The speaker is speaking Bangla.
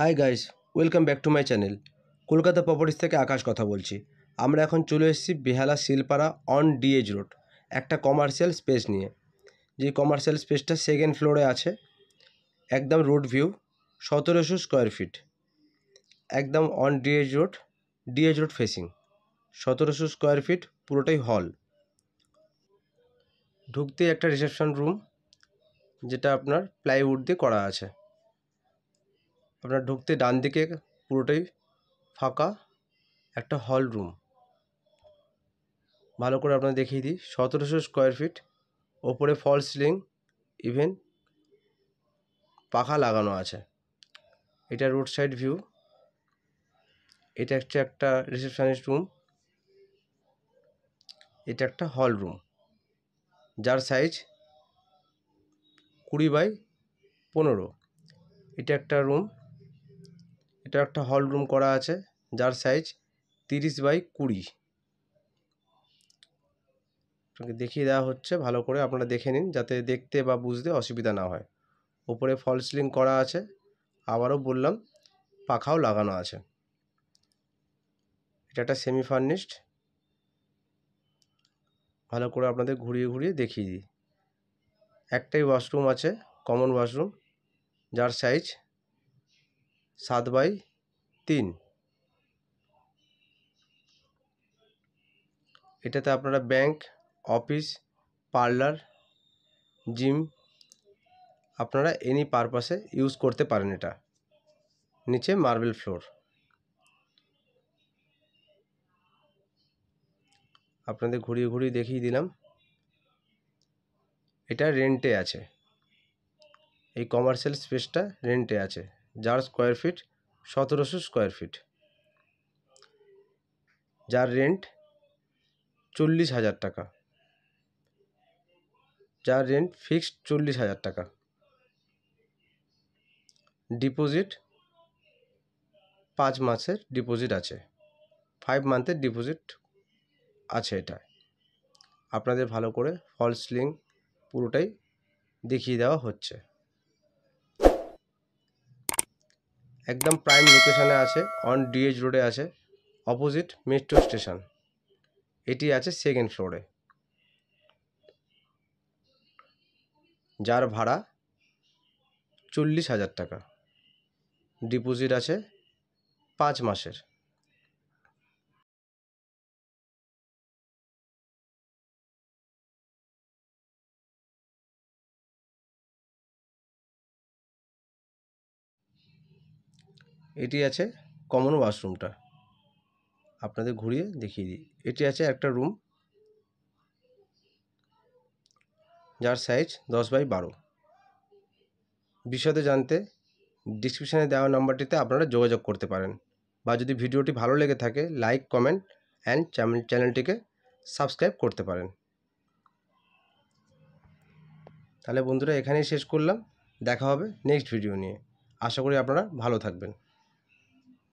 high guys welcome back to my channel Kolkata properties থেকে আকাশ কথা বলছি আমরা এখন চলে এসেছি Behala Shilpara on DH road একটা কমার্শিয়াল স্পেস নিয়ে যে কমার্শিয়াল স্পেসটা সেকেন্ড ফ্লোরে আছে একদম রোড ভিউ সতেরোশো স্কোয়ার ফিট একদম on DH road DH road facing সতেরোশো স্কোয়ার ফিট পুরোটাই হল ঢুকতে একটা রিসেপশন রুম যেটা আপনার প্লাইউড দিয়ে করা আছে আপনার ঢুকতে ডান দিকে পুরোটাই ফাঁকা একটা হল রুম ভালো করে আপনার দেখিয়ে দিই সতেরোশো স্কোয়ার ফিট ওপরে ফল সিলিং ইভেন পাখা লাগানো আছে এটা রোড সাইড ভিউ এটা হচ্ছে একটা রিসেপশনিস্ট রুম এটা একটা হল রুম যার সাইজ কুড়ি বাই পনেরো এটা একটা রুম এটা একটা হল রুম করা আছে যার সাইজ তিরিশ বাই কুড়ি দেখিয়ে দেওয়া হচ্ছে ভালো করে আপনারা দেখে নিন যাতে দেখতে বা বুঝতে অসুবিধা না হয় ওপরে ফল সিলিং করা আছে আবারও বললাম পাখাও লাগানো আছে এটা একটা সেমি ফার্নিশড ভালো করে আপনাদের ঘুরিয়ে ঘুরিয়ে দেখিয়ে দিই একটাই ওয়াশরুম আছে কমন ওয়াশরুম যার সাইজ সাত বাই তিন এটাতে আপনারা ব্যাংক অফিস পার্লার জিম আপনারা এনি পারপাসে ইউজ করতে পারেন এটা নিচে মার্বেল ফ্লোর আপনাদের ঘুরিয়ে ঘুরিয়ে দেখিয়ে দিলাম এটা রেন্টে আছে এই কমার্শিয়াল স্পেসটা রেন্টে আছে যার স্কোয়ার ফিট সতেরোশো স্কোয়ার ফিট যার রেন্ট চল্লিশ হাজার টাকা যার রেন্ট ফিক্সড চল্লিশ হাজার টাকা ডিপোজিট পাঁচ মাসের ডিপোজিট আছে ফাইভ মান্থের ডিপোজিট আছে এটা আপনাদের ভালো করে ফলস লিঙ্ক পুরোটাই দেখিয়ে দেওয়া হচ্ছে একদম প্রাইম লোকেশানে আছে অন ডিএইচ রোডে আছে অপোজিট মেট্রো স্টেশন এটি আছে সেকেন্ড ফ্লোরে যার ভাড়া চল্লিশ হাজার টাকা ডিপোজিট আছে পাঁচ মাসের এটি আছে কমন ওয়াশরুমটা আপনাদের ঘুরিয়ে দেখিয়ে দিই এটি আছে একটা রুম যার সাইজ দশ বাই বারো বিশদে জানতে ডিসক্রিপশানে দেওয়া নাম্বারটিতে আপনারা যোগাযোগ করতে পারেন বা যদি ভিডিওটি ভালো লেগে থাকে লাইক কমেন্ট অ্যান্ড চ্যানেলটিকে সাবস্ক্রাইব করতে পারেন তাহলে বন্ধুরা এখানেই শেষ করলাম দেখা হবে নেক্সট ভিডিও নিয়ে আশা করি আপনারা ভালো থাকবেন